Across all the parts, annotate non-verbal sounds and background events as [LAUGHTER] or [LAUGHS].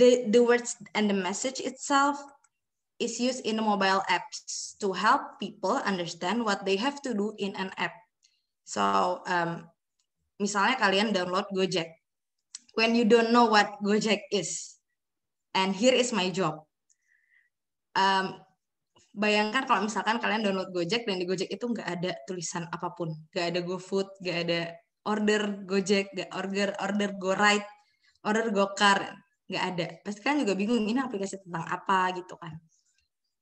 The, the words and the message itself is used in mobile apps to help people understand what they have to do in an app. So, um, misalnya kalian download Gojek. When you don't know what Gojek is, and here is my job. Um, bayangkan kalau misalkan kalian download Gojek dan di Gojek itu nggak ada tulisan apapun, nggak ada GoFood, nggak ada order Gojek, nggak order order GoRide, order GoCar nggak ada pasti kan juga bingung ini aplikasi tentang apa gitu kan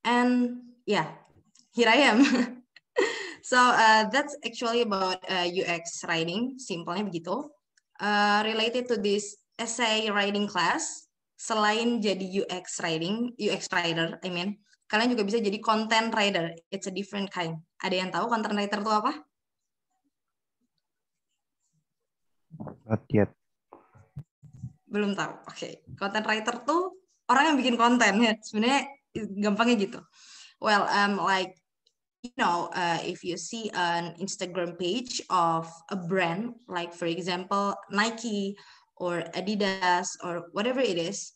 and yeah here I am [LAUGHS] so uh, that's actually about uh, UX writing simpelnya begitu uh, related to this essay writing class selain jadi UX writing UX writer I mean kalian juga bisa jadi content writer it's a different kind ada yang tahu content writer itu apa Not yet belum tahu. Oke, okay. content writer tuh orang yang bikin konten ya. Sebenarnya gampangnya gitu. Well, um, like you know, uh, if you see an Instagram page of a brand, like for example Nike or Adidas or whatever it is,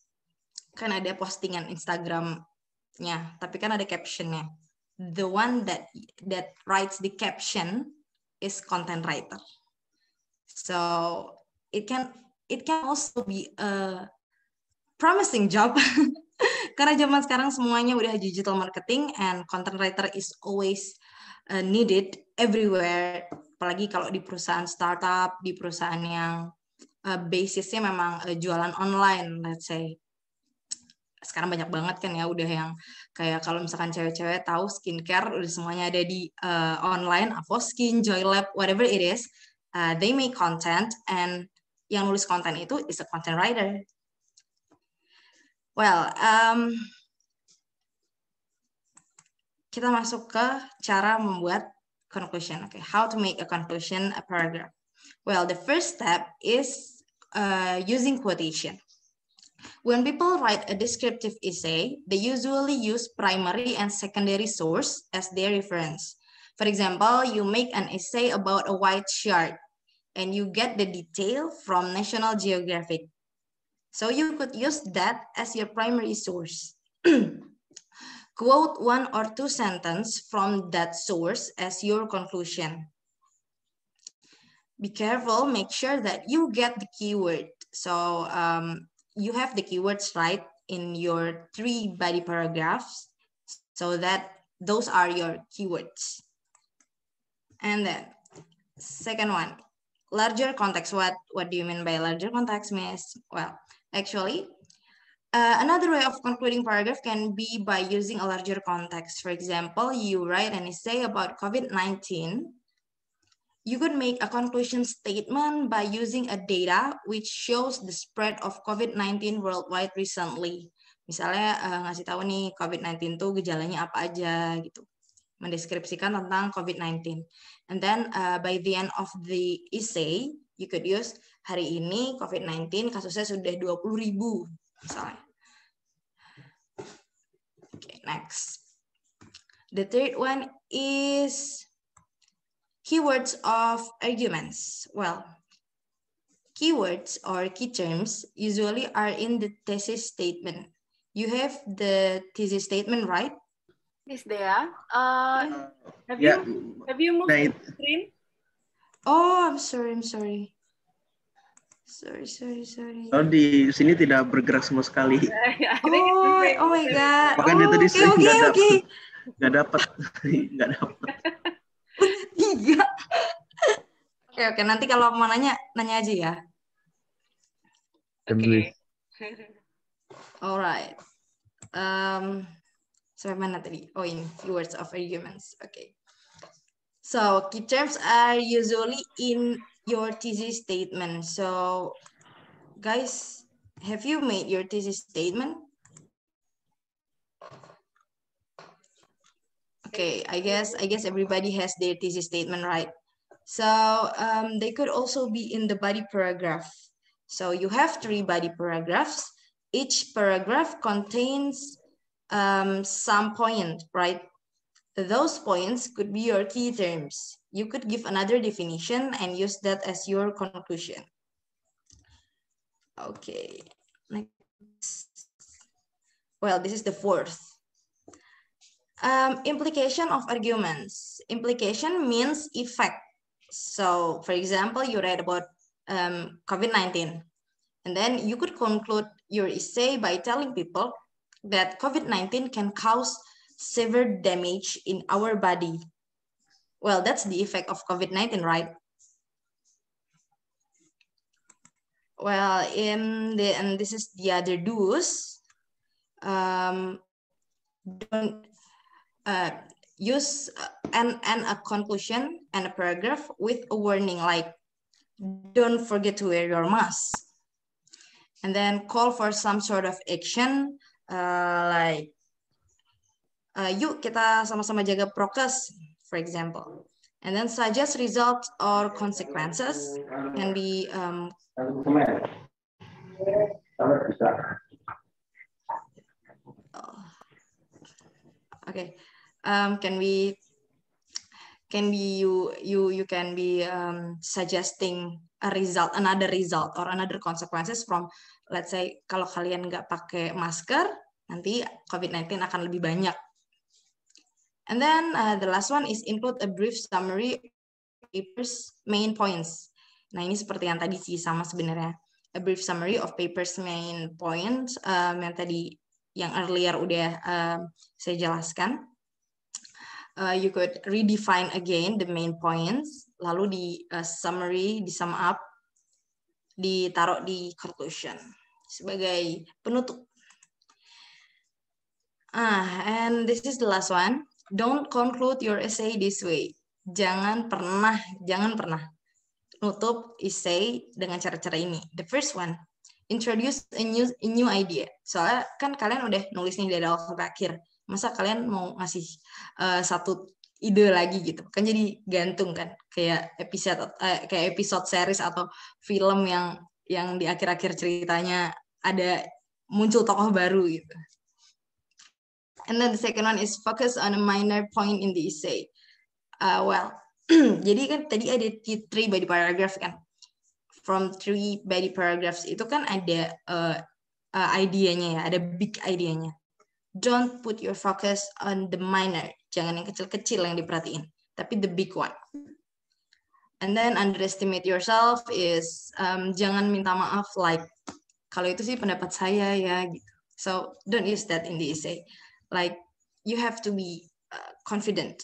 kan ada postingan Instagramnya, tapi kan ada captionnya. The one that that writes the caption is content writer. So it can it can also be a promising job [LAUGHS] karena zaman sekarang semuanya udah digital marketing and content writer is always uh, needed everywhere apalagi kalau di perusahaan startup di perusahaan yang uh, basisnya memang uh, jualan online let's say sekarang banyak banget kan ya udah yang kayak kalau misalkan cewek-cewek tahu skincare udah semuanya ada di uh, online Avoskin, Joylab, whatever it is, uh, they make content and yang nulis konten itu is a content writer. Well, um, kita masuk ke cara membuat conclusion. Okay, how to make a conclusion a paragraph. Well, the first step is uh, using quotation. When people write a descriptive essay, they usually use primary and secondary source as their reference. For example, you make an essay about a white shark. and you get the detail from National Geographic. So you could use that as your primary source. [CLEARS THROAT] Quote one or two sentences from that source as your conclusion. Be careful, make sure that you get the keyword. So um, you have the keywords right in your three body paragraphs so that those are your keywords. And then second one, larger context. What what do you mean by larger context, Miss? Well, actually, uh, another way of concluding paragraph can be by using a larger context. For example, you write an essay about COVID-19. You could make a conclusion statement by using a data which shows the spread of COVID-19 worldwide recently. Misalnya uh, ngasih tahu nih COVID-19 tuh gejalanya apa aja gitu mendeskripsikan tentang COVID-19. And then uh, by the end of the essay, you could use hari ini COVID-19 kasusnya sudah 20 ribu misalnya. Okay, next. The third one is keywords of arguments. Well, keywords or key terms usually are in the thesis statement. You have the thesis statement, right? Miss Dea, Uh, have yeah. you have you moved right. the screen? Oh, I'm sorry, I'm sorry. Sorry, sorry, sorry. Oh, di sini tidak bergerak sama sekali. [LAUGHS] oh, oh my god. Bahkan oh, dia tadi oh, okay, okay, nggak okay. dapat, nggak dapat, [LAUGHS] Tiga. Oke, oke. Nanti kalau mau nanya, nanya aja ya. Oke. Okay. Alright. Um, Surmonately or oh, in keywords of arguments. Okay. So key terms are usually in your thesis statement. So guys, have you made your thesis statement? Okay, I guess I guess everybody has their thesis statement, right? So um, they could also be in the body paragraph. So you have three body paragraphs. Each paragraph contains um, some point, right? Those points could be your key terms. You could give another definition and use that as your conclusion. Okay, next. Well, this is the fourth. Um, implication of arguments. Implication means effect. So for example, you read about um, COVID-19 and then you could conclude your essay by telling people that COVID-19 can cause severe damage in our body. Well, that's the effect of COVID-19, right? Well, in the, and this is the other dose. Um, don't uh, use and, uh, and a conclusion and a paragraph with a warning like, don't forget to wear your mask. And then call for some sort of action Eh, like uh, yuk kita sama-sama jaga prokes, for example. And then suggest results or consequences can be um, okay um, can we can be you you you can be um, suggesting a result another result or another consequences from let's say kalau kalian nggak pakai masker, nanti COVID-19 akan lebih banyak. And then uh, the last one is include a brief summary of papers main points. Nah ini seperti yang tadi sih sama sebenarnya. A brief summary of papers main points um, yang tadi yang earlier udah um, saya jelaskan. Uh, you could redefine again the main points, lalu di uh, summary, di sum up, ditaruh di conclusion sebagai penutup. Ah, and this is the last one. Don't conclude your essay this way. Jangan pernah, jangan pernah nutup essay dengan cara-cara ini. The first one, introduce a new, a new idea. Soalnya kan kalian udah nulis nih dari awal sampai akhir. Masa kalian mau ngasih uh, satu ide lagi gitu kan jadi gantung kan kayak episode uh, kayak episode series atau film yang yang di akhir-akhir ceritanya ada muncul tokoh baru gitu. And then the second one is focus on a minor point in the essay. Uh, well, [CLEARS THROAT] jadi kan tadi ada three body paragraph kan. From three body paragraphs itu kan ada uh, uh, idenya ya, ada big idenya. Don't put your focus on the minor. Jangan yang kecil-kecil yang diperhatiin, tapi the big one. And then underestimate yourself is um, jangan minta maaf like Kalau itu sih pendapat saya ya gitu. So don't use that in the essay. Like you have to be uh, confident.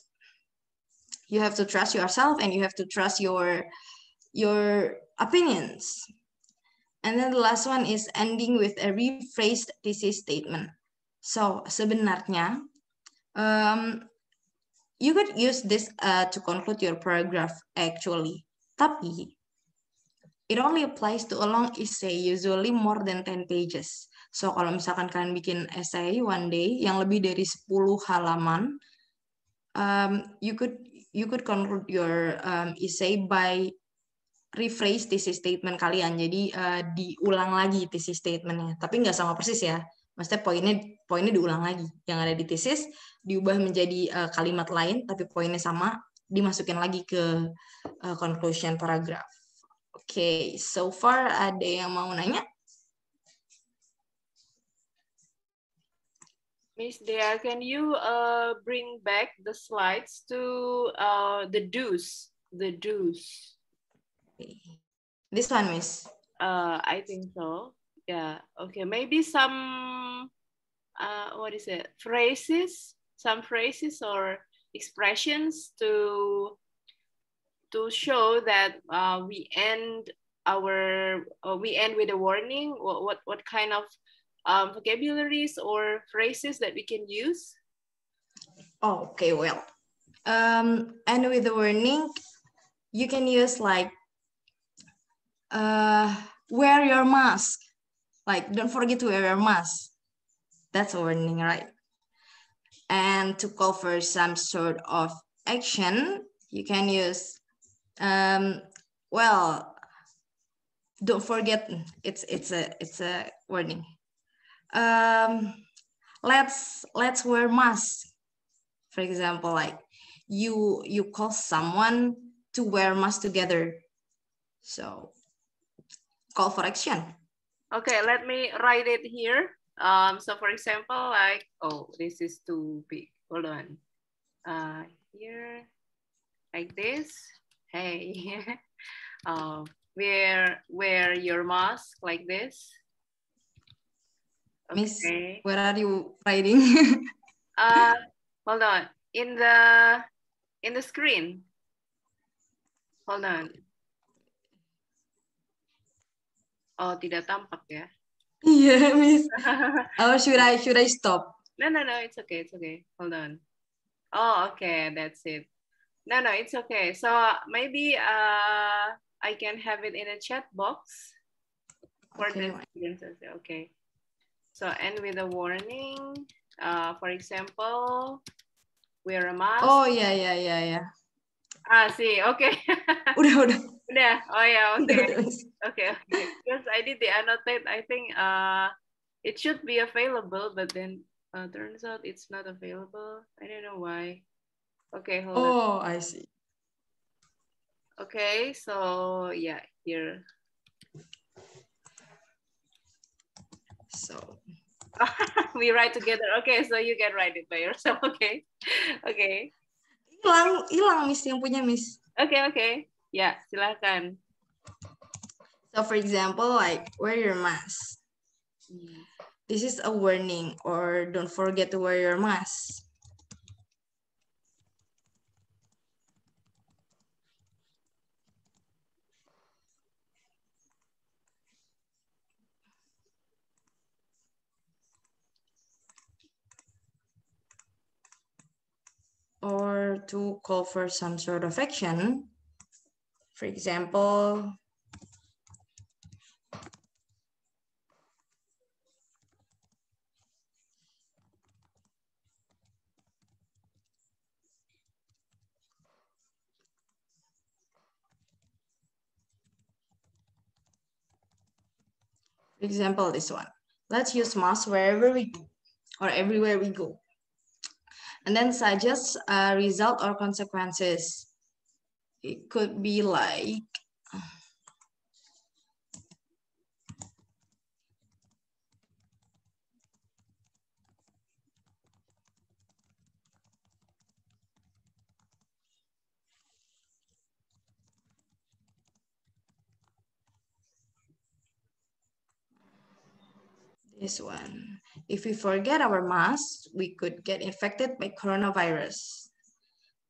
You have to trust yourself and you have to trust your your opinions. And then the last one is ending with a rephrased thesis statement. So sebenarnya um, you could use this uh, to conclude your paragraph actually. Tapi it only applies to a long essay, usually more than 10 pages. So kalau misalkan kalian bikin essay one day yang lebih dari 10 halaman, um, you could you could conclude your um, essay by rephrase thesis statement kalian. Jadi uh, diulang lagi thesis statementnya, tapi nggak sama persis ya. Maksudnya poinnya poinnya diulang lagi. Yang ada di thesis diubah menjadi uh, kalimat lain, tapi poinnya sama, dimasukin lagi ke uh, conclusion paragraph. okay, so far ada yang mau nanya? Miss Dea, can you uh, bring back the slides to uh, the do's? The do's. This one, Miss. Uh, I think so. Yeah. Okay. Maybe some. Uh, what is it? Phrases. Some phrases or expressions to to show that uh, we end our uh, we end with a warning what what, what kind of um, vocabularies or phrases that we can use oh, okay well um, and with the warning you can use like uh, wear your mask like don't forget to wear your mask that's a warning right and to call for some sort of action you can use um, well, don't forget it's it's a it's a warning. Um, let's let's wear mask. For example, like you you call someone to wear mask together. So call for action. Okay, let me write it here. Um, so for example, like, oh, this is too big. Hold on. Uh, here, like this hey, uh, [LAUGHS] wear, wear your mask like this. Okay. Miss, where are you writing? [LAUGHS] uh, hold on, in the, in the screen. Hold on. Oh, tidak tampak ya? Iya, yeah, Miss. [LAUGHS] oh, should I, should I stop? No, no, no, it's okay, it's okay. Hold on. Oh, okay, that's it. No, no, it's okay. So maybe uh, I can have it in a chat box for okay, the students. Okay. So end with a warning. Uh, for example, wear a mask. Oh yeah, yeah, yeah, yeah. Ah, see, okay. [LAUGHS] udah, udah. Udah, oh yeah, Okay. okay, okay. Because I did the annotate, I think uh, it should be available, but then uh, turns out it's not available. I don't know why. Okay, Oh, on. I see. Okay, so yeah, here. So [LAUGHS] we write together. Okay, so you can write it by yourself. [LAUGHS] Okay. Okay. Ilang. Ilang, Miss yang punya Miss. Okay, okay. yeah, silakan. So for example, like wear your mask. Hmm. This is a warning or don't forget to wear your mask. or to call for some sort of action. For example, For example, this one. Let's use mask wherever we go or everywhere we go and then suggest a result or consequences. It could be like, this one. If we forget our mask, we could get infected by coronavirus.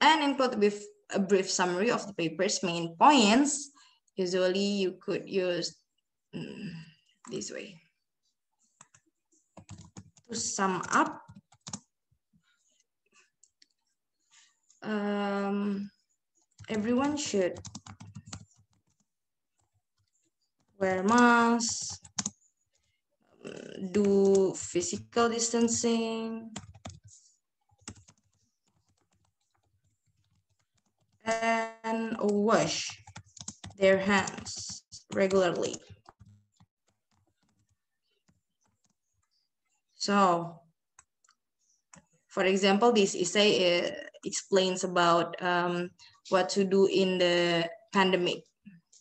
And include with a brief summary of the paper's main points. Usually you could use mm, this way. To sum up, um, everyone should wear masks, do physical distancing. And wash their hands regularly. So, for example, this essay uh, explains about um, what to do in the pandemic,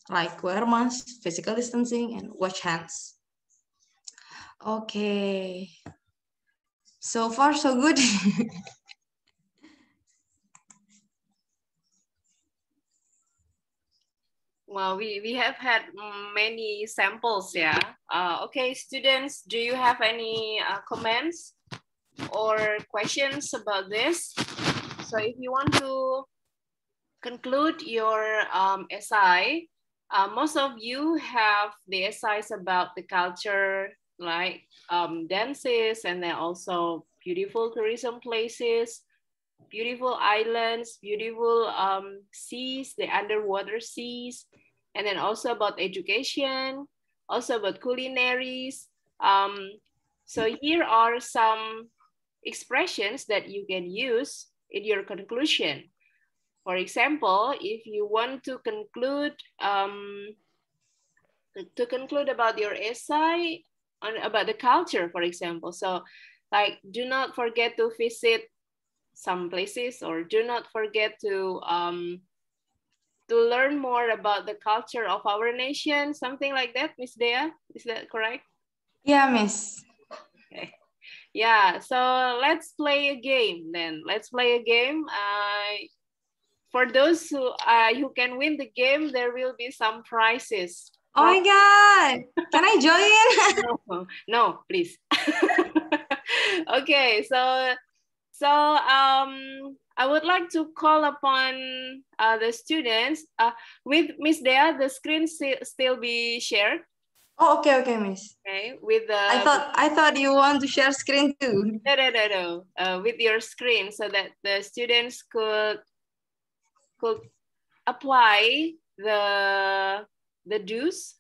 like wear masks, physical distancing, and wash hands. Okay. So far, so good. [LAUGHS] well, we, we have had many samples, yeah. Uh, okay, students, do you have any uh, comments or questions about this? So if you want to conclude your um, SI, uh, most of you have the essays about the culture, like um, dances and then also beautiful tourism places, beautiful islands, beautiful um, seas, the underwater seas, and then also about education, also about culinaries. Um, so here are some expressions that you can use in your conclusion. For example, if you want to conclude um, to conclude about your essay, on about the culture, for example. So, like, do not forget to visit some places, or do not forget to um, to learn more about the culture of our nation, something like that, Miss Dea. Is that correct? Yeah, Miss. Okay. Yeah. So let's play a game then. Let's play a game. Uh, for those who uh, who can win the game, there will be some prizes. Oh my God. Can I join? no, [LAUGHS] no, please. [LAUGHS] okay, so so um, I would like to call upon uh, the students. Uh, with Miss Dea, the screen still be shared. Oh, okay, okay, Miss. Okay, with the. I thought I thought you want to share screen too. No, no, no, no. Uh, with your screen, so that the students could could apply the the deuce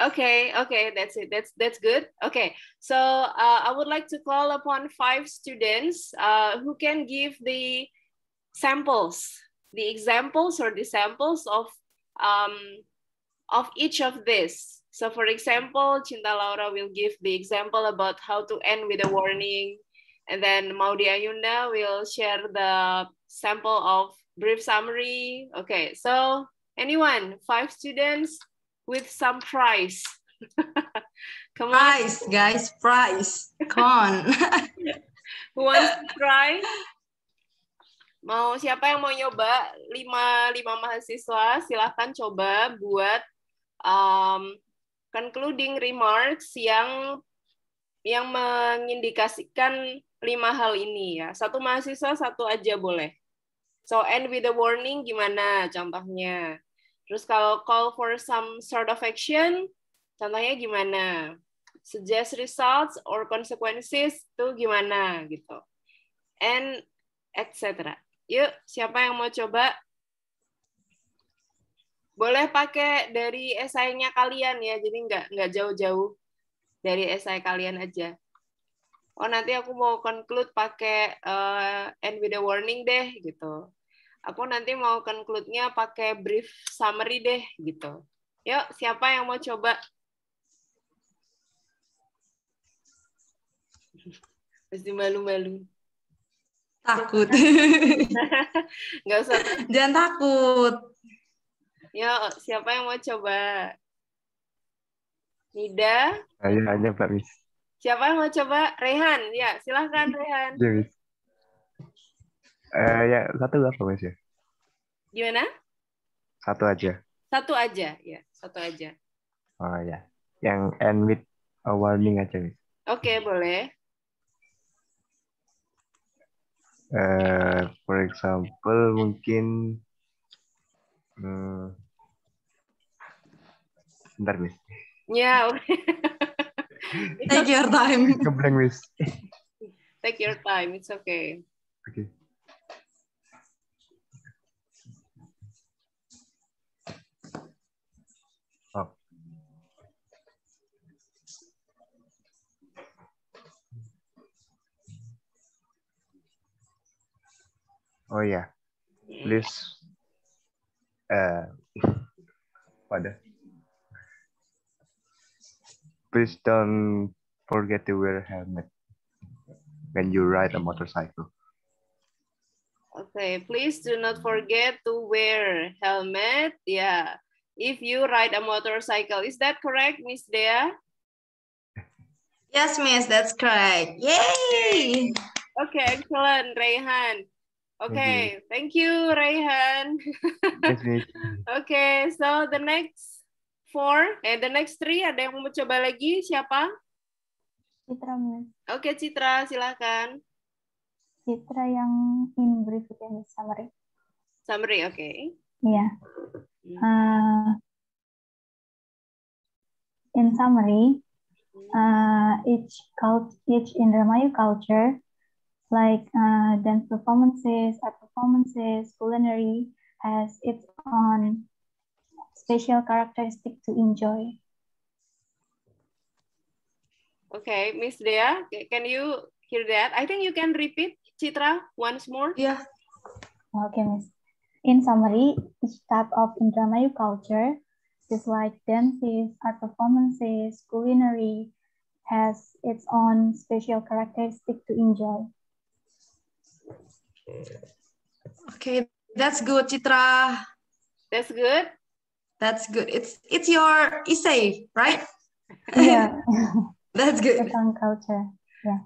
okay okay that's it that's that's good okay so uh, i would like to call upon five students uh, who can give the samples the examples or the samples of um, of each of this so for example Chinta laura will give the example about how to end with a warning and then maudi ayunda will share the sample of brief summary okay so Anyone? Five students with some prize. [LAUGHS] Come on. Prize, guys, prize. on. [LAUGHS] Who wants to try? Mau siapa yang mau nyoba? Lima, lima mahasiswa, silahkan coba buat um, concluding remarks yang yang mengindikasikan lima hal ini ya. Satu mahasiswa satu aja boleh. So end with a warning gimana contohnya? Terus kalau call for some sort of action, contohnya gimana? Suggest results or consequences tuh gimana gitu. And etc. Yuk, siapa yang mau coba? Boleh pakai dari esainya kalian ya, jadi nggak nggak jauh-jauh dari esai kalian aja. Oh nanti aku mau conclude pakai uh, eh, end with a warning deh gitu. Aku nanti mau conclude-nya pakai brief summary deh gitu. Yuk, siapa yang mau coba? Pasti [LAUGHS] malu-malu. Takut. [LAUGHS] Nggak usah. Jangan takut. Yuk, siapa yang mau coba? Nida? Ayo aja Pak Mis. Siapa yang mau coba? Rehan, ya silahkan Rehan. Ya, Eh, ya satu lah Mas ya? Gimana? Satu aja. Satu aja, ya satu aja. Oh ya, yang end with a warning aja Miss. Oke okay, boleh. eh for example mungkin hmm, bentar miss ya yeah, [LAUGHS] take your time komplain miss take your time it's okay oke okay. Oh yeah, please. Eh, [LAUGHS] uh, pardon. Please don't forget to wear a helmet when you ride a motorcycle. Okay, please do not forget to wear helmet. Yeah, if you ride a motorcycle, is that correct, Miss Dea? Yes, Miss, that's correct. Yay! Okay, excellent, Rehan. Oke, okay. thank you Rayhan. [LAUGHS] Oke, okay, so the next four, eh the next three ada yang mau coba lagi siapa? Citra Oke okay, Citra, silakan. Citra yang in brief yang summary. Summary, oke. Okay. Iya. Yeah. Hmm. Uh, in summary, uh, each cult, each in Indramayu culture like uh, dance performances, art performances, culinary has its own special characteristic to enjoy. Okay, Miss Dea, can you hear that? I think you can repeat, Chitra, once more. Yeah. Okay, Miss. In summary, each type of Indramayu culture, just like dances, art performances, culinary, has its own special characteristic to enjoy. Okay, that's good, Citra. That's good. That's good. It's it's your essay, right? Yeah. [LAUGHS] that's good. Tentang culture. Yeah.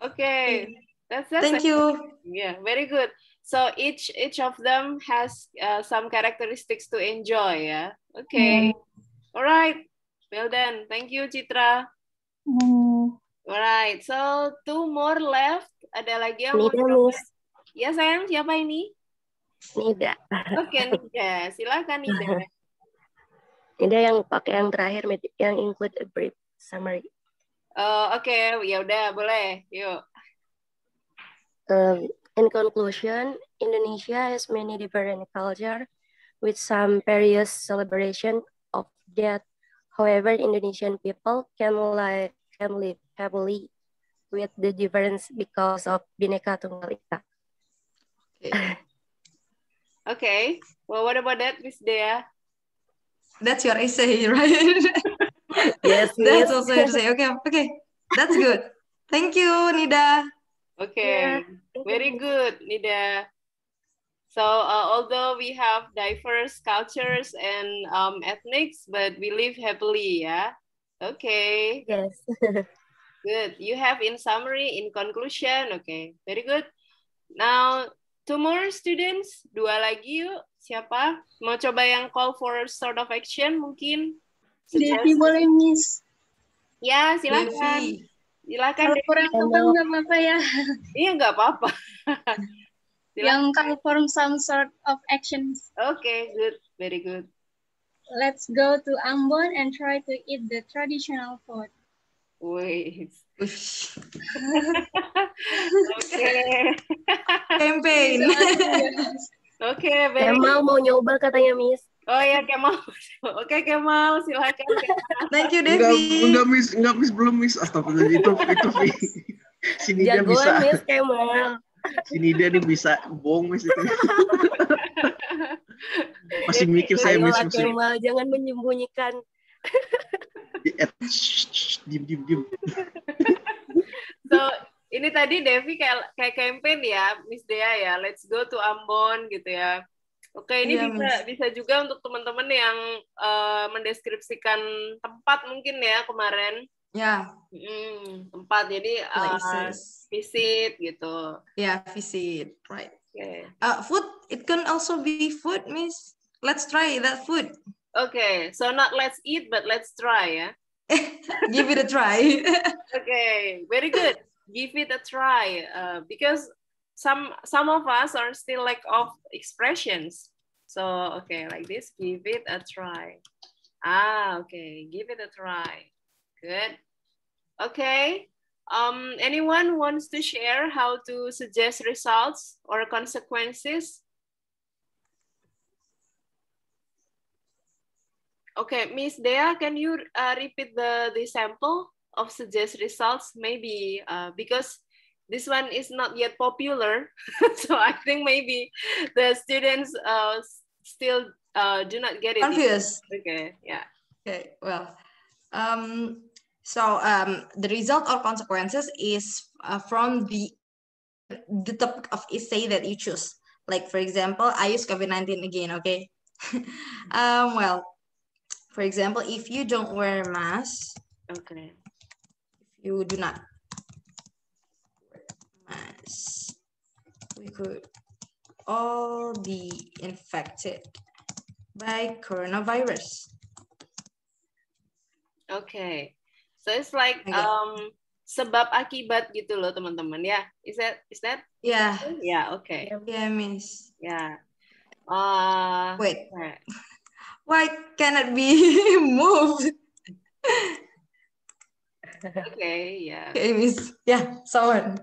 Okay. That's, that's Thank you. Yeah, very good. So each each of them has uh, some characteristics to enjoy. Yeah. Okay. Mm. All right. Well done. Thank you, Citra. Mm. Mm-hmm. All right. So two more left. Ada lagi yang mau Ya sayang, siapa ini? Nida. Oke, Nida. Silakan Nida. Nida yang pakai yang terakhir yang include a brief summary. Uh, Oke, okay. ya udah boleh. Yuk. Um, in conclusion, Indonesia has many different culture with some various celebration of death. However, Indonesian people can live, can live happily with the difference because of bineka Tunggal Ika. [LAUGHS] okay. Well, what about that, Miss Dea? That's your essay, [LAUGHS] right? yes. [LAUGHS] That's also your essay. Okay. Okay. That's good. Thank you, Nida. Okay. Yeah. Very good, Nida. So uh, although we have diverse cultures and um, ethnics, but we live happily, yeah? Okay. Yes. good. You have in summary, in conclusion. Okay. Very good. Now, two more students, dua lagi yuk. Siapa? Mau coba yang call for sort of action mungkin? Devi boleh, Miss. Ya, silakan. Devi. Silakan. Kalau kurang tepat nggak apa-apa ya. [LAUGHS] Iya, nggak apa-apa. [LAUGHS] yang call for some sort of actions. Okay, good. Very good. Let's go to Ambon and try to eat the traditional food. Wait. [LAUGHS] okay campaign. Oke, okay, Kemal mau nyoba katanya Miss. Oh iya Kemal. [LAUGHS] Oke okay, Kemal, silakan. Kemal. Thank you Devi. Enggak, enggak Miss, enggak Miss belum Miss. Astagfirullah itu itu Sini dia bisa. Miss Kemal. Sini dia nih bisa bohong Miss itu. masih mikir saya Miss masih. Kemal, jangan menyembunyikan. Eh, diem diem diem. So ini tadi Devi kayak kayak campaign ya, Miss Dea ya, let's go to Ambon gitu ya. Oke, ini iya, bisa bisa juga untuk teman-teman yang uh, mendeskripsikan tempat mungkin ya kemarin. Ya. Hmm, tempat jadi uh, visit gitu. Ya, yeah, visit, right. Okay. Uh, food, it can also be food, Miss. Let's try that food. Okay, so not let's eat, but let's try ya. [LAUGHS] Give it a try. okay, very good. give it a try uh, because some some of us are still lack of expressions. So okay, like this, give it a try. Ah, okay, give it a try. Good. Okay. Um, anyone wants to share how to suggest results or consequences? Okay, Miss Dea, can you uh, repeat the, the sample? of suggest results maybe uh, because this one is not yet popular [LAUGHS] so i think maybe the students uh, still uh, do not get it confused okay yeah okay well um, so um, the result or consequences is uh, from the the topic of essay that you choose like for example i use covid-19 again okay [LAUGHS] um, well for example if you don't wear a mask okay you do not we could all be infected by coronavirus. Okay, so it's like okay. um sebab akibat gitu loh teman-teman ya. Is that is that? Yeah. Yeah, okay. Yeah, ya, miss. Yeah. Uh, Wait. Right. Why cannot be [LAUGHS] moved? okay, yeah. Miss, yeah, someone.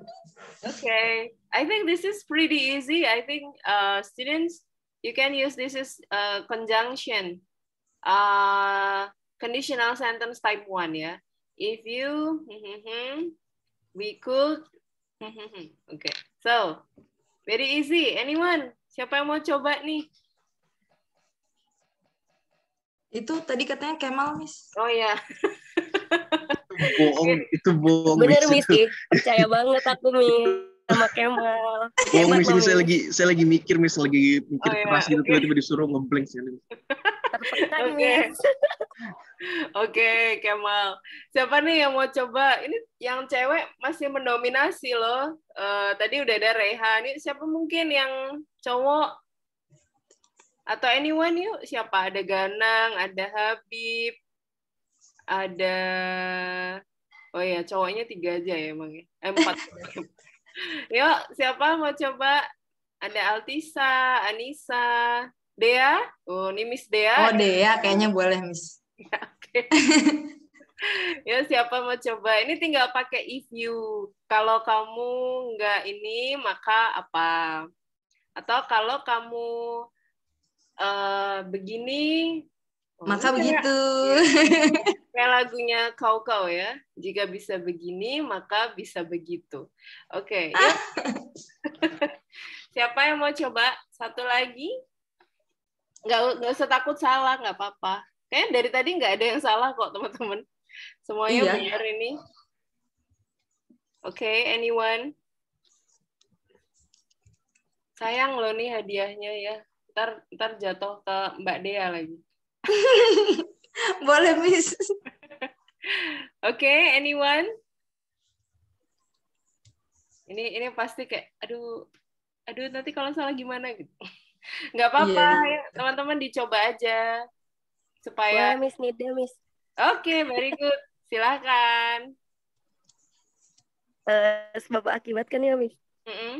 Okay, I think this is pretty easy. I think uh, students, you can use this as uh, conjunction. Uh, conditional sentence type one, Yeah. If you, [LAUGHS] we could, [LAUGHS] okay. So, very easy. Anyone? Siapa yang mau coba nih? Itu tadi katanya Kemal, Miss. Oh ya. Yeah. [LAUGHS] bohong iya. itu bohong bener misi percaya banget aku mi sama Kemal bohong mis saya lagi saya lagi mikir mis lagi mikir oh, iya. keras gitu tiba-tiba disuruh ngeblank sih tertekan oke okay, Kemal siapa nih yang mau coba ini yang cewek masih mendominasi loh uh, tadi udah ada Rehan. ini siapa mungkin yang cowok atau anyone yuk siapa ada Ganang ada Habib ada oh ya cowoknya tiga aja ya emang ya eh, empat [LAUGHS] yuk siapa mau coba ada Altisa Anissa Dea oh ini Miss Dea oh Dea kayaknya boleh Miss ya, [LAUGHS] oke [LAUGHS] ya siapa mau coba ini tinggal pakai if you kalau kamu nggak ini maka apa atau kalau kamu uh, begini Oh, maka maka begitu. Kayak lagunya kau kau ya. Jika bisa begini, maka bisa begitu. Oke. Okay, ya. [LAUGHS] Siapa yang mau coba? Satu lagi. Nggak, nggak usah takut salah, nggak apa-apa. Kayaknya dari tadi nggak ada yang salah kok, teman-teman. Semuanya iya. benar ini. Oke, okay, anyone? Sayang loh nih hadiahnya ya. Ntar, ntar jatuh ke Mbak Dea lagi. [LAUGHS] Boleh, Miss. Oke, okay, anyone? Ini ini pasti kayak aduh aduh nanti kalau salah gimana gitu. [LAUGHS] Nggak apa-apa, teman iya. teman-teman dicoba aja supaya Boleh, Miss Nida, Miss. Oke, okay, very good. Silakan. Uh, sebab akibat kan ya, Miss? Mm -hmm.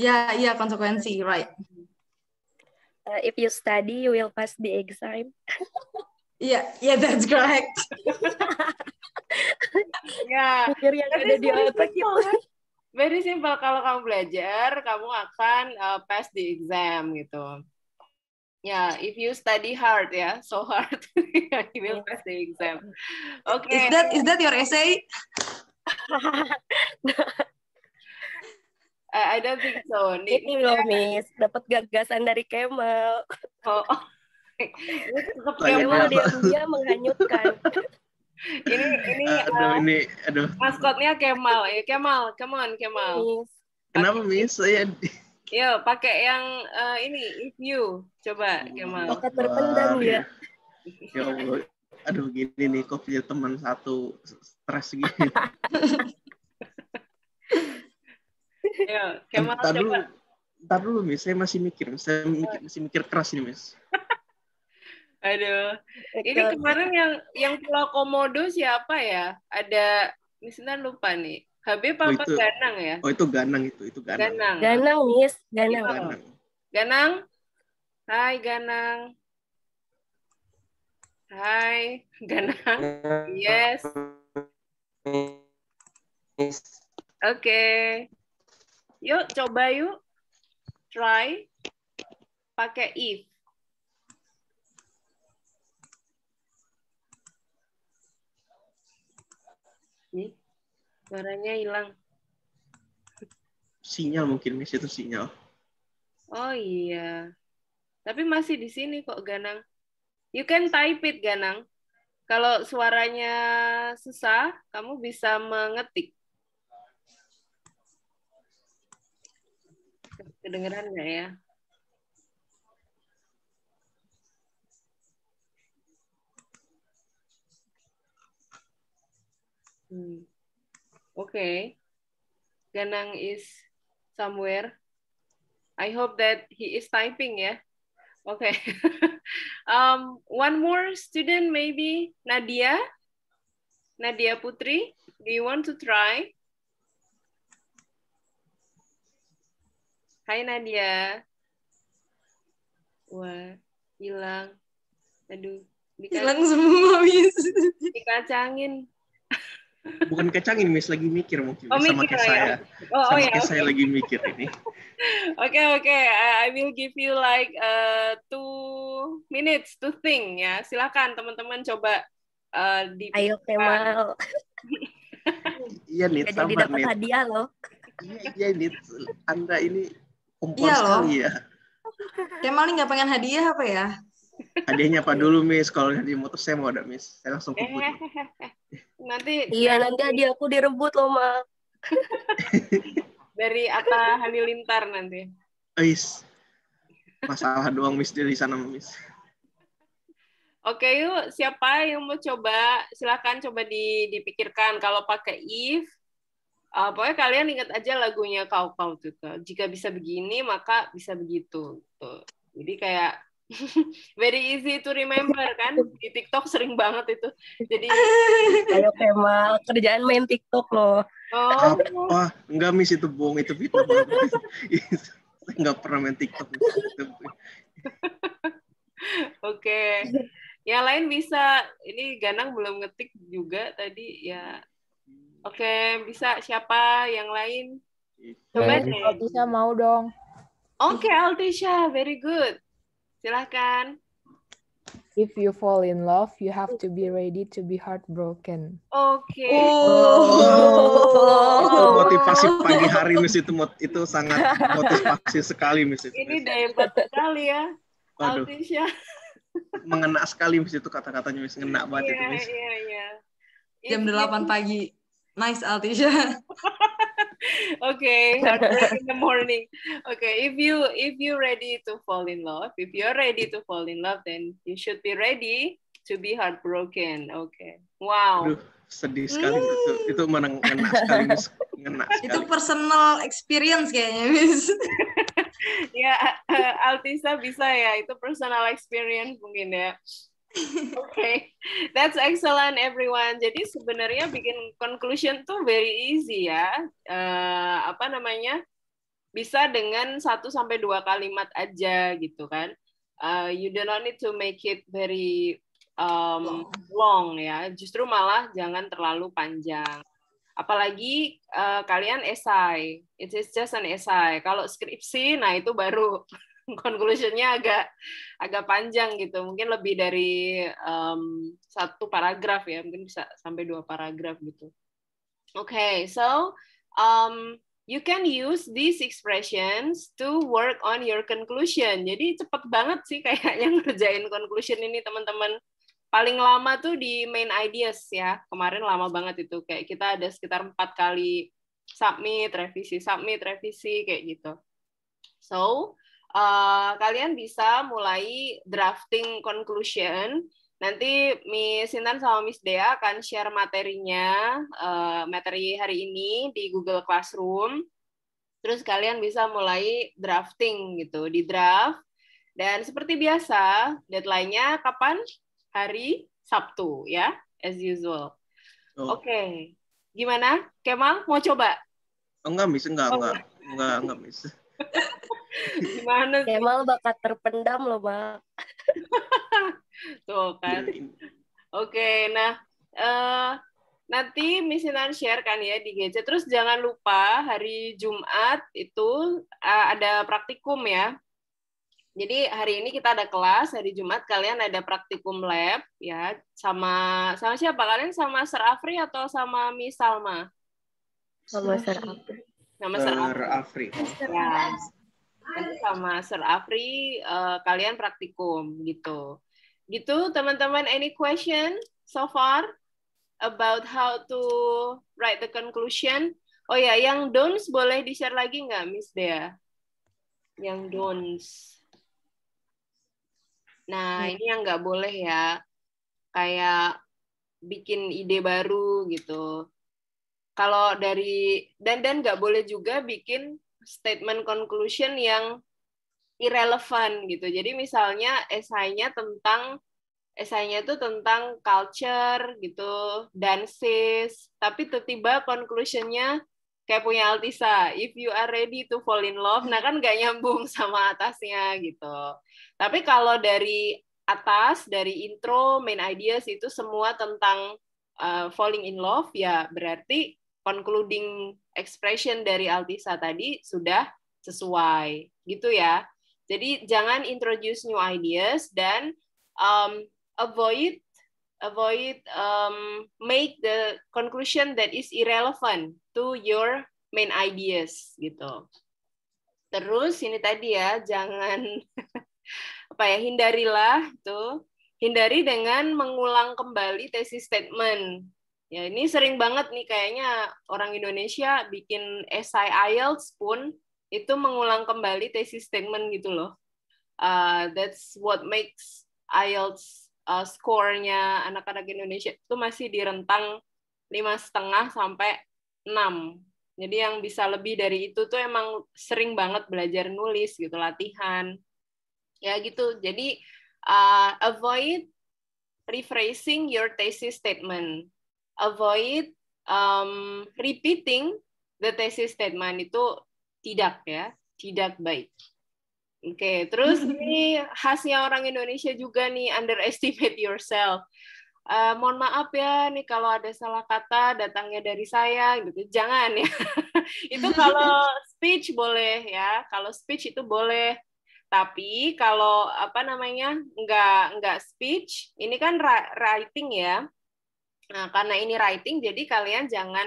Ya, yeah, yeah, konsekuensi, right uh, if you study you will pass the exam yeah, yeah, that's correct. yeah. very simple. di otak itu. Very simple. Kalau kamu belajar, kamu akan uh, pass the exam gitu. Ya, yeah, if you study hard ya, yeah, so hard, [LAUGHS] you will pass the exam. Oke. Okay. Is that is that your essay? [LAUGHS] I, I don't think so. Ini, loh, Miss. Dapat gagasan dari Kemal. Oh, oh. Kemal dia, dia menghanyutkan. [LAUGHS] ini ini, aduh, uh, ini aduh. maskotnya Kemal. Ya, Kemal, come on, Kemal. Miss. Kenapa, Miss? Saya oh, Yo, iya, pakai yang uh, ini, if you. Coba, Kemal. Pakai terpendam ya. Ya Allah. Aduh, gini nih, kok punya teman satu stres gini. [LAUGHS] Iya, ntar ya, Dulu, ntar dulu, Miss. Saya masih mikir. Saya mikir, masih mikir keras sih Miss. [LAUGHS] Aduh. Ini kemarin yang yang Pulau Komodo siapa ya? Ada misalnya lupa nih. HB papa oh, itu, Ganang ya? Oh, itu Ganang itu, itu Ganang. Ganang, Ganang Miss. Ganang. Ganang. Ganang. Hai Ganang. Hai [LAUGHS] Ganang. Yes. Oke. Okay. Yuk, coba yuk. Try pakai if. Nih, suaranya hilang. Sinyal mungkin, Miss. Itu sinyal. Oh iya. Tapi masih di sini kok, Ganang. You can type it, Ganang. Kalau suaranya susah, kamu bisa mengetik. Kedengeran nggak ya? Hmm. Oke. Okay. Ganang is somewhere. I hope that he is typing ya. Oke. Okay. [LAUGHS] um, one more student maybe Nadia. Nadia Putri, do you want to try? Hai Nadia. Wah, hilang. Aduh, hilang semua, Miss. Dikacangin. Bukan kacangin, Miss lagi mikir mungkin oh, sama mikir, kayak oh ya. saya. Oh, oh sama oh, kayak okay. saya lagi mikir ini. [LAUGHS] Oke, oke. Okay, eh, I will give you like uh, two minutes to think ya. Silakan teman-teman coba uh, di Ayo Kemal. iya nih, tambah nih. hadiah loh. Iya, iya Anda ini Perempuan iya sekali ya. Kemal nih nggak pengen hadiah apa ya? Hadiahnya apa dulu, Miss? Kalau di motor saya mau ada, Miss. Saya langsung kebut. [LAUGHS] nanti iya nanti hadiah aku direbut loh, Ma. [LAUGHS] dari Atta Halilintar nanti. Ais. Oh, Masalah doang, Miss, di sana, Miss. Oke, yuk siapa yang mau coba? Silahkan coba dipikirkan. Kalau pakai if uh, pokoknya kalian ingat aja lagunya kau kau tuh jika bisa begini maka bisa begitu tuh gitu. jadi kayak [LAUGHS] very easy to remember kan di TikTok sering banget itu jadi [LAUGHS] ayo tema kerjaan main TikTok loh oh, oh enggak miss itu bohong itu itu [LAUGHS] enggak pernah main TikTok oke okay. yang lain bisa ini Ganang belum ngetik juga tadi ya Oke, bisa siapa yang lain? Coba deh. Altisha mau dong. Oke, okay, Altisha, very good. Silahkan. If you fall in love, you have to be ready to be heartbroken. Oke. Okay. Oh. oh. motivasi pagi hari Miss itu itu sangat motivasi sekali Miss itu. Ini daya sekali ya. Altisha. Mengena sekali Miss itu kata-katanya Miss ngena banget yeah, itu iya, Miss. Iya, yeah, iya, yeah. iya. Jam 8 pagi. Nice, Altisha. [LAUGHS] okay, in the morning. Okay, if you if you ready to fall in love, if you're ready to fall in love, then you should be ready to be heartbroken. Okay. Wow. Aduh, sedih sekali mm. itu. [LAUGHS] Itu menang sekali. Itu personal experience kayaknya, Miss. [LAUGHS] ya, Altisa bisa ya. Itu personal experience mungkin ya. [LAUGHS] okay. that's excellent everyone. Jadi sebenarnya bikin conclusion tuh very easy ya. Uh, apa namanya? Bisa dengan satu sampai dua kalimat aja gitu kan. Uh, you don't need to make it very um, long ya. Justru malah jangan terlalu panjang. Apalagi uh, kalian esai. It is just an esai. Kalau skripsi, nah itu baru [LAUGHS] [LAUGHS] conclusionnya agak agak panjang gitu mungkin lebih dari um, satu paragraf ya mungkin bisa sampai dua paragraf gitu oke okay, so um, you can use these expressions to work on your conclusion jadi cepet banget sih kayaknya [LAUGHS] ngerjain conclusion ini teman-teman paling lama tuh di main ideas ya kemarin lama banget itu kayak kita ada sekitar empat kali submit revisi submit revisi kayak gitu so Eh, kalian bisa mulai drafting conclusion. Nanti Miss Sintan sama Miss Dea akan share materinya, uh, materi hari ini di Google Classroom. Terus kalian bisa mulai drafting gitu, di draft. Dan seperti biasa, deadline-nya kapan? Hari Sabtu ya, as usual. Oh. Oke, okay. gimana? Kemal mau coba? Oh, enggak, Miss, enggak, oh, enggak, enggak, enggak, Miss. [LAUGHS] Gimana sih? Kemal bakat terpendam loh, Mbak. [LAUGHS] Tuh kan. Oke, okay, nah uh, nanti misinan share kan ya di GC. Terus jangan lupa hari Jumat itu uh, ada praktikum ya. Jadi hari ini kita ada kelas, hari Jumat kalian ada praktikum lab ya sama sama siapa kalian sama Sir Afri atau sama Miss Salma? Sama Sir Afri. Sama Sir Afri. Sir Afri. Ya. Nanti sama Sir Afri uh, kalian praktikum gitu. Gitu teman-teman any question so far about how to write the conclusion? Oh ya, yeah. yang don'ts boleh di-share lagi nggak Miss Dea? Yang don'ts. Nah, hmm. ini yang nggak boleh ya. Kayak bikin ide baru gitu. Kalau dari dan dan nggak boleh juga bikin statement conclusion yang irrelevant gitu. Jadi misalnya esainya tentang esainya itu tentang culture gitu, dances, tapi tiba-tiba conclusionnya kayak punya Altisa, if you are ready to fall in love, nah kan gak nyambung [LAUGHS] sama atasnya gitu. Tapi kalau dari atas, dari intro, main ideas itu semua tentang uh, falling in love, ya berarti concluding expression dari Altisa tadi sudah sesuai gitu ya. Jadi jangan introduce new ideas dan um, avoid avoid um, make the conclusion that is irrelevant to your main ideas gitu. Terus ini tadi ya jangan [LAUGHS] apa ya hindarilah tuh hindari dengan mengulang kembali tesis statement Ya, ini sering banget nih kayaknya orang Indonesia bikin esai IELTS pun itu mengulang kembali thesis statement gitu loh. Uh, that's what makes IELTS uh, skornya anak-anak Indonesia itu masih di rentang lima setengah sampai 6. Jadi yang bisa lebih dari itu tuh emang sering banget belajar nulis gitu, latihan. Ya gitu. Jadi uh, avoid rephrasing your thesis statement avoid um, repeating the thesis statement itu tidak ya, tidak baik. Oke, okay, terus [LAUGHS] ini khasnya orang Indonesia juga nih underestimate yourself. Uh, mohon maaf ya nih kalau ada salah kata datangnya dari saya gitu jangan ya [LAUGHS] itu kalau [LAUGHS] speech boleh ya kalau speech itu boleh tapi kalau apa namanya nggak nggak speech ini kan writing ya Nah, karena ini writing, jadi kalian jangan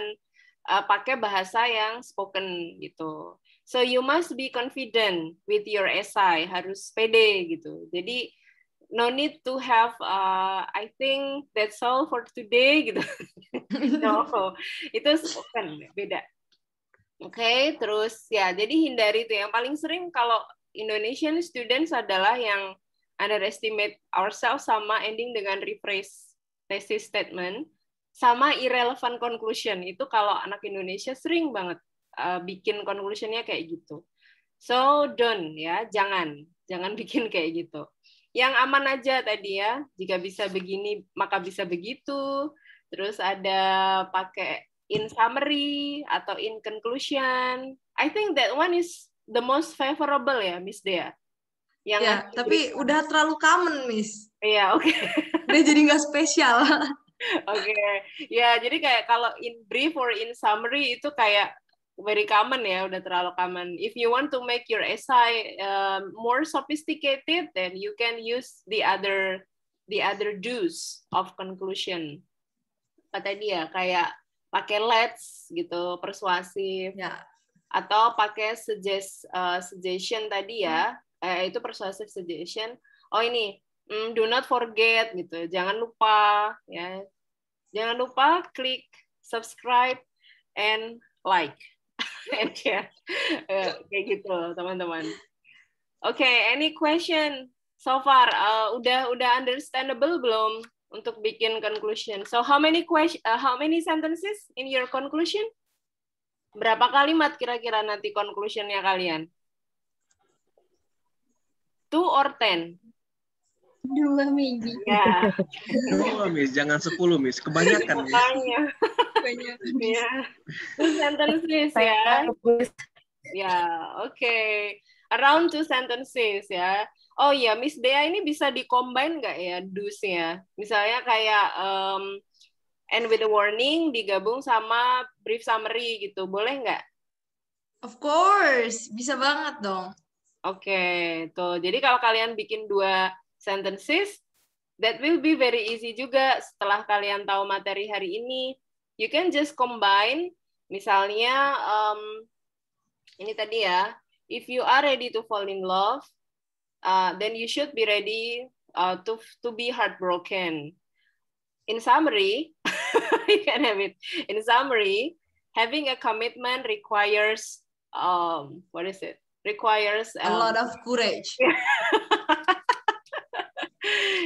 uh, pakai bahasa yang spoken gitu. So you must be confident with your essay, harus pede gitu. Jadi no need to have uh, I think that's all for today gitu. [LAUGHS] no, itu spoken beda. Oke, okay, terus ya jadi hindari itu yang paling sering kalau Indonesian students adalah yang underestimate ourselves sama ending dengan rephrase thesis statement sama irrelevant conclusion itu kalau anak Indonesia sering banget uh, bikin conclusionnya kayak gitu. So don't ya, jangan jangan [LAUGHS] bikin kayak gitu. Yang aman aja tadi ya, jika bisa begini maka bisa begitu. Terus ada pakai in summary atau in conclusion. I think that one is the most favorable ya, Miss Dea. Yang ya, tapi udah terlalu common, Miss. Iya, oke. Okay. Dia jadi nggak spesial. [LAUGHS] Oke, okay. ya jadi kayak kalau in brief or in summary itu kayak very common ya, udah terlalu common. If you want to make your essay uh, more sophisticated, then you can use the other the other do's of conclusion. Kata dia kayak pakai let's gitu, persuasif. Ya. Atau pakai suggest uh, suggestion tadi ya, hmm. eh, itu persuasif suggestion. Oh ini Mm, do not forget gitu. Jangan lupa ya. Jangan lupa klik subscribe and like [LAUGHS] and share. Yeah. Kayak gitu, teman-teman. Oke, okay, any question so far? Uh, udah udah understandable belum untuk bikin conclusion? So how many question uh, how many sentences in your conclusion? Berapa kalimat kira-kira nanti conclusionnya kalian? Two or ten? Dua Megi. Ya. Dua Miss, jangan sepuluh Miss, kebanyakan. Banyak. Banyak. [LAUGHS] Ya. Two sentences ya. Ya, oke. Okay. Around two sentences ya. Oh iya, Miss Dea ini bisa dikombin nggak ya dusnya? Misalnya kayak um, and with a warning digabung sama brief summary gitu, boleh nggak? Of course, bisa banget dong. Oke, okay, tuh. Jadi kalau kalian bikin dua sentences, that will be very easy juga setelah kalian tahu materi hari ini. You can just combine, misalnya, um, ini tadi ya, if you are ready to fall in love, uh, then you should be ready uh, to, to be heartbroken. In summary, [LAUGHS] you can have it. In summary, having a commitment requires, um, what is it? Requires um, a lot um, of courage. [LAUGHS]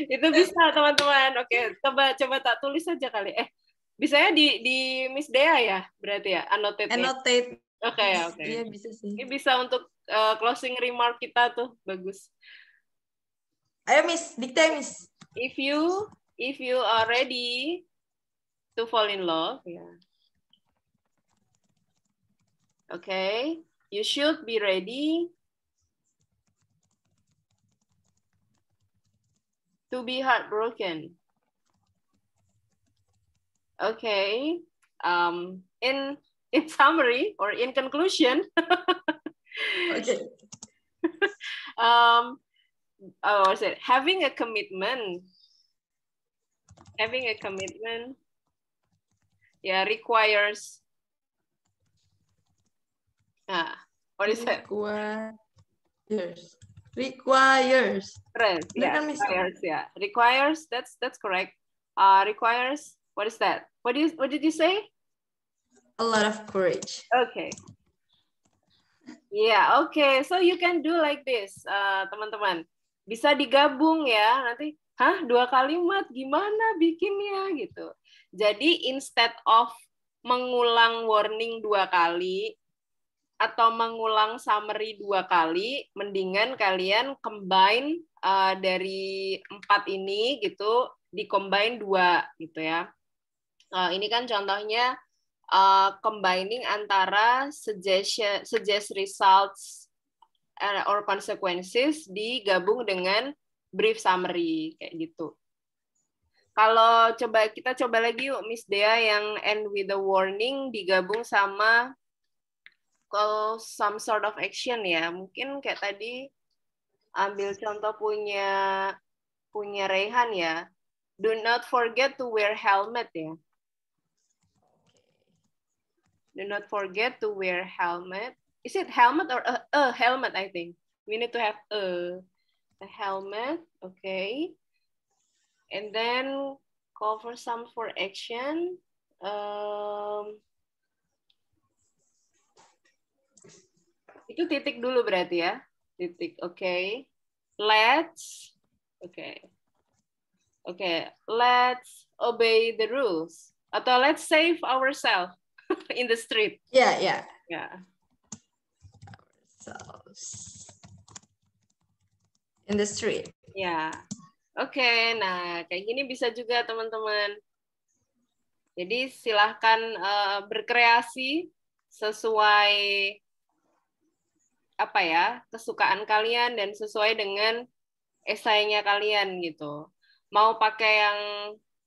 itu bisa teman-teman oke coba coba tak tulis saja kali eh bisa ya di di Miss Dea ya berarti ya annotate annotate oke okay, oke okay. iya bisa sih ini bisa untuk uh, closing remark kita tuh bagus ayo Miss dikte Miss if you if you are ready to fall in love ya yeah. oke okay. you should be ready To be heartbroken. Okay. Um, in in summary or in conclusion. [LAUGHS] okay. um, oh, was it having a commitment? Having a commitment. Yeah, requires. Ah, what is it? Requires Requires. Requires, yeah. Kan requires, yeah. Requires. That's that's correct. Uh, requires. What is that? What is what did you say? A lot of courage. Okay. Yeah. Okay. So you can do like this, uh, teman-teman. Uh, Bisa digabung ya. Nanti, hah, dua kalimat gimana bikinnya gitu. Jadi instead of mengulang warning dua kali, atau mengulang summary dua kali, mendingan kalian combine uh, dari empat ini gitu, di combine dua gitu ya. Uh, ini kan contohnya uh, combining antara suggestion, suggest results or consequences digabung dengan brief summary kayak gitu. Kalau coba kita coba lagi yuk Miss Dea yang end with a warning digabung sama call some sort of action ya mungkin kayak tadi ambil contoh punya punya Rehan ya do not forget to wear helmet ya do not forget to wear helmet is it helmet or a, a helmet I think we need to have a, a helmet okay and then call for some for action um, Itu titik dulu berarti ya. Titik, oke. Okay. Let's, oke. Okay. Oke, okay. let's obey the rules. Atau let's save ourselves [LAUGHS] in the street. Ya, yeah, ya. Yeah. Yeah. in the street. Ya. Yeah. Oke, okay, nah kayak gini bisa juga teman-teman. Jadi silahkan uh, berkreasi sesuai apa ya kesukaan kalian dan sesuai dengan esainya kalian gitu mau pakai yang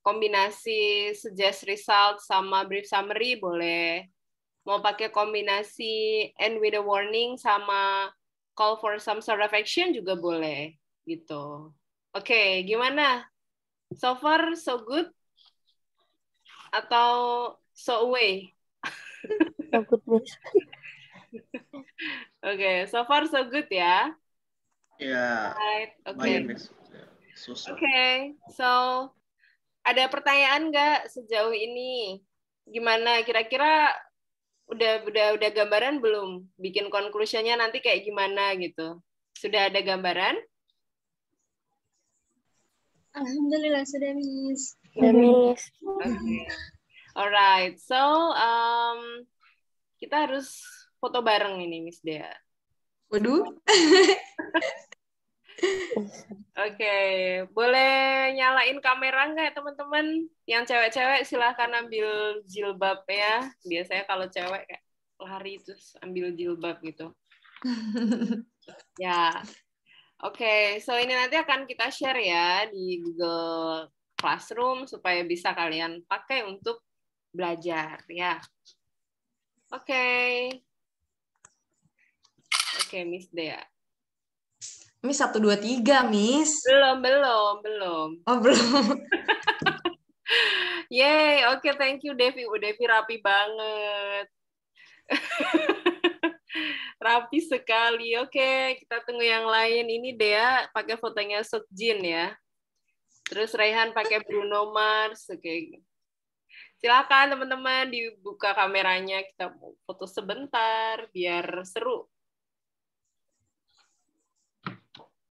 kombinasi suggest result sama brief summary boleh mau pakai kombinasi end with a warning sama call for some sort of action juga boleh gitu oke okay, gimana so far so good atau so away so good [LAUGHS] okay, so far so good ya. Yeah. Right. Okay. Oke, okay. so ada pertanyaan nggak sejauh ini? Gimana kira-kira udah udah udah gambaran belum bikin konklusinya nanti kayak gimana gitu sudah ada gambaran alhamdulillah sudah miss sudah miss okay. alright so um, kita harus foto bareng ini Miss Dea. Waduh. [LAUGHS] Oke, okay. boleh nyalain kamera nggak ya, teman-teman? Yang cewek-cewek silahkan ambil jilbab ya. Biasanya kalau cewek kayak lari terus ambil jilbab gitu. [LAUGHS] ya, oke. Okay. So ini nanti akan kita share ya di Google Classroom supaya bisa kalian pakai untuk belajar ya. Oke. Okay. Oke, Miss Dea. Miss satu dua tiga, Miss. Belum, belum, belum. Oh, belum. [LAUGHS] Yeay, oke, okay, thank you Devi. Oh, Devi rapi banget. [LAUGHS] rapi sekali. Oke, okay, kita tunggu yang lain. Ini Dea pakai fotonya Sokjin ya. Terus Raihan pakai Bruno Mars. Oke. Okay. Silakan teman-teman dibuka kameranya, kita foto sebentar biar seru.